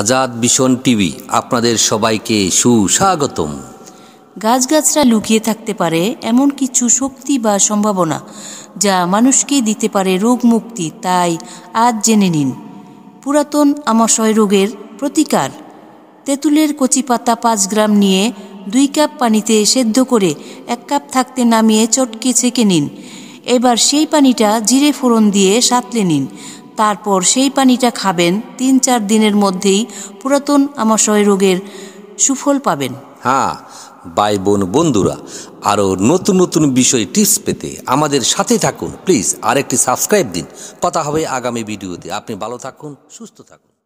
আজাদ ভীষণ টিভি আপনাদের সবাইকে সুস্বাগতম গাছগাছরা লুকিয়ে থাকতে পারে এমন কিছু শক্তি বা সম্ভাবনা যা মানুষকে দিতে পারে রোগ মুক্তি তাই আজ জেনে নিন পুরাতন আমাশয় রোগের প্রতিকার তেঁতুলের কচি পাতা পাঁচ গ্রাম নিয়ে দুই কাপ পানিতে সেদ্ধ করে এক কাপ থাকতে নামিয়ে চটকে ছেঁকে নিন এবার সেই পানিটা জিরে ফোড়ন দিয়ে সাঁতলে নিন তারপর সেই পানিটা খাবেন তিন চার দিনের মধ্যেই পুরাতন আমাশয় রোগের সুফল পাবেন হ্যাঁ বাই বোন বন্ধুরা আরও নতুন নতুন বিষয় টিপস পেতে আমাদের সাথে থাকুন প্লিজ আরেকটি সাবস্ক্রাইব দিন কথা হবে আগামী ভিডিওতে আপনি ভালো থাকুন সুস্থ থাকুন